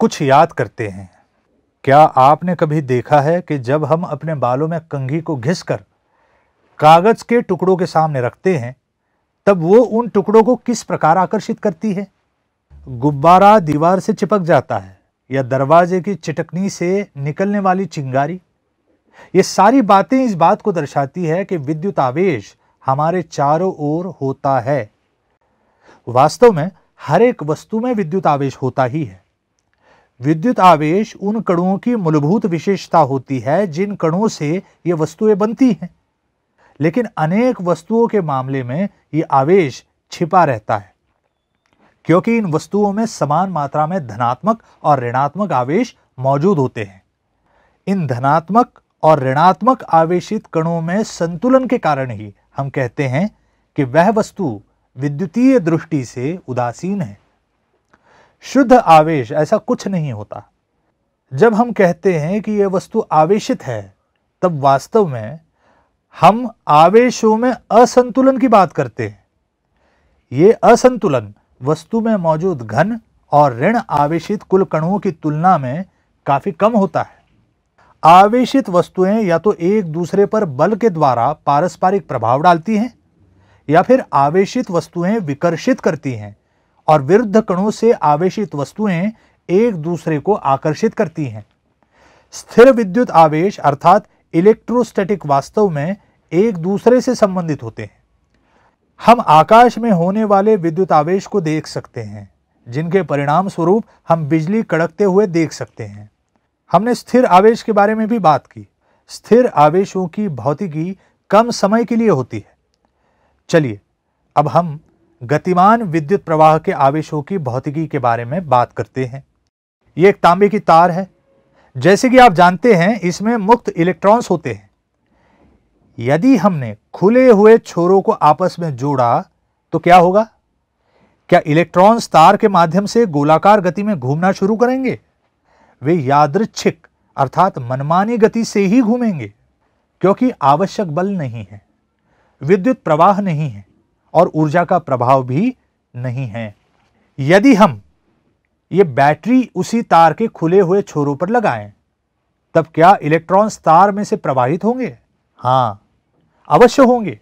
कुछ याद करते हैं क्या आपने कभी देखा है कि जब हम अपने बालों में कंघी को घिस कर कागज़ के टुकड़ों के सामने रखते हैं तब वो उन टुकड़ों को किस प्रकार आकर्षित करती है गुब्बारा दीवार से चिपक जाता है या दरवाजे की चिटकनी से निकलने वाली चिंगारी ये सारी बातें इस बात को दर्शाती है कि विद्युत आवेश हमारे चारों ओर होता है वास्तव में हर एक वस्तु में विद्युत आवेश होता ही है विद्युत आवेश उन कणुओं की मूलभूत विशेषता होती है जिन कणों से ये वस्तुएं बनती हैं लेकिन अनेक वस्तुओं के मामले में ये आवेश छिपा रहता है क्योंकि इन वस्तुओं में समान मात्रा में धनात्मक और ऋणात्मक आवेश मौजूद होते हैं इन धनात्मक और ऋणात्मक आवेशित कणों में संतुलन के कारण ही हम कहते हैं कि वह वस्तु विद्युतीय दृष्टि से उदासीन है शुद्ध आवेश ऐसा कुछ नहीं होता जब हम कहते हैं कि यह वस्तु आवेशित है तब वास्तव में हम आवेशों में असंतुलन की बात करते हैं ये असंतुलन वस्तु में मौजूद घन और ऋण आवेशित कुल कणुओं की तुलना में काफ़ी कम होता है आवेशित वस्तुएं या तो एक दूसरे पर बल के द्वारा पारस्परिक प्रभाव डालती हैं या फिर आवेशित वस्तुएं विकर्षित करती हैं और विरुद्ध कणों से आवेशित वस्तुएं एक दूसरे को आकर्षित करती हैं स्थिर विद्युत आवेश अर्थात इलेक्ट्रोस्टैटिक वास्तव में एक दूसरे से संबंधित होते हैं हम आकाश में होने वाले विद्युत आवेश को देख सकते हैं जिनके परिणाम स्वरूप हम बिजली कड़कते हुए देख सकते हैं हमने स्थिर आवेश के बारे में भी बात की स्थिर आवेशों की भौतिकी कम समय के लिए होती है चलिए अब हम गतिमान विद्युत प्रवाह के आवेशों की भौतिकी के बारे में बात करते हैं ये एक तांबे की तार है जैसे कि आप जानते हैं इसमें मुक्त इलेक्ट्रॉन्स होते हैं यदि हमने खुले हुए छोरों को आपस में जोड़ा तो क्या होगा क्या इलेक्ट्रॉन्स तार के माध्यम से गोलाकार गति में घूमना शुरू करेंगे वे यादृच्छिक अर्थात मनमानी गति से ही घूमेंगे क्योंकि आवश्यक बल नहीं है विद्युत प्रवाह नहीं है और ऊर्जा का प्रभाव भी नहीं है यदि हम ये बैटरी उसी तार के खुले हुए छोरों पर लगाएं तब क्या इलेक्ट्रॉन्स तार में से प्रवाहित होंगे हाँ अवश्य होंगे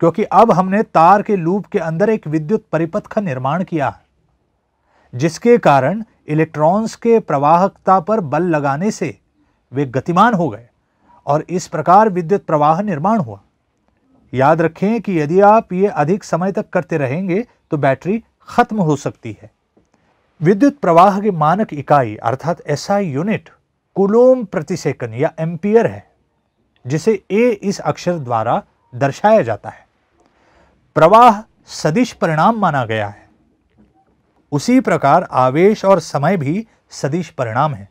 क्योंकि अब हमने तार के लूप के अंदर एक विद्युत परिपथ का निर्माण किया जिसके कारण इलेक्ट्रॉन्स के प्रवाहकता पर बल लगाने से वे गतिमान हो गए और इस प्रकार विद्युत प्रवाह निर्माण हुआ याद रखें कि यदि आप ये अधिक समय तक करते रहेंगे तो बैटरी खत्म हो सकती है विद्युत प्रवाह की मानक इकाई अर्थात एसआई यूनिट कुलोम प्रति सेकंड या एम्पियर है जिसे ए इस अक्षर द्वारा दर्शाया जाता है प्रवाह सदिश परिणाम माना गया है उसी प्रकार आवेश और समय भी सदिश परिणाम है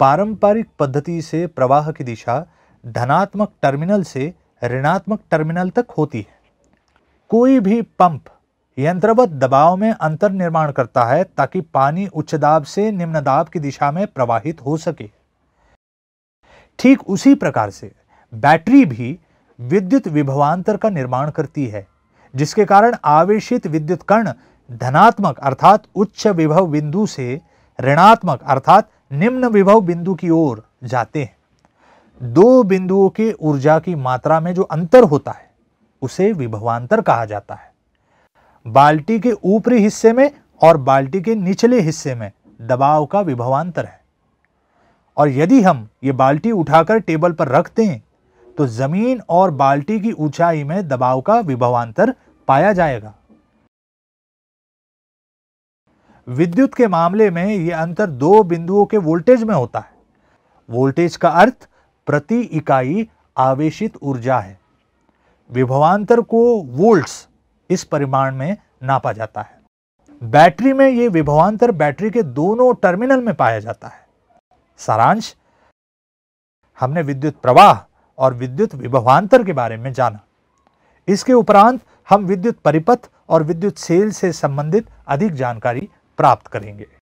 पारंपरिक पद्धति से प्रवाह की दिशा धनात्मक टर्मिनल से ऋणात्मक टर्मिनल तक होती है कोई भी पंप यंत्रवत दबाव में अंतर निर्माण करता है ताकि पानी उच्च दाब से निम्न दाब की दिशा में प्रवाहित हो सके ठीक उसी प्रकार से बैटरी भी विद्युत विभवांतर का निर्माण करती है जिसके कारण आवेशित विद्युत कण धनात्मक अर्थात उच्च विभव बिंदु से ऋणात्मक अर्थात निम्न विभव बिंदु की ओर जाते हैं दो बिंदुओं के ऊर्जा की मात्रा में जो अंतर होता है उसे विभवांतर कहा जाता है बाल्टी के ऊपरी हिस्से में और बाल्टी के निचले हिस्से में दबाव का विभवांतर है और यदि हम ये बाल्टी उठाकर टेबल पर रखते हैं तो ज़मीन और बाल्टी की ऊंचाई में दबाव का विभवांतर पाया जाएगा विद्युत के मामले में यह अंतर दो बिंदुओं के वोल्टेज में होता है वोल्टेज का अर्थ प्रति इकाई आवेशित ऊर्जा है विभवांतर को वोल्ट्स इस परिमाण में नापा जाता है बैटरी में ये विभवांतर बैटरी के दोनों टर्मिनल में पाया जाता है सारांश हमने विद्युत प्रवाह और विद्युत विभवांतर के बारे में जाना इसके उपरांत हम विद्युत परिपथ और विद्युत सेल से संबंधित अधिक जानकारी प्राप्त करेंगे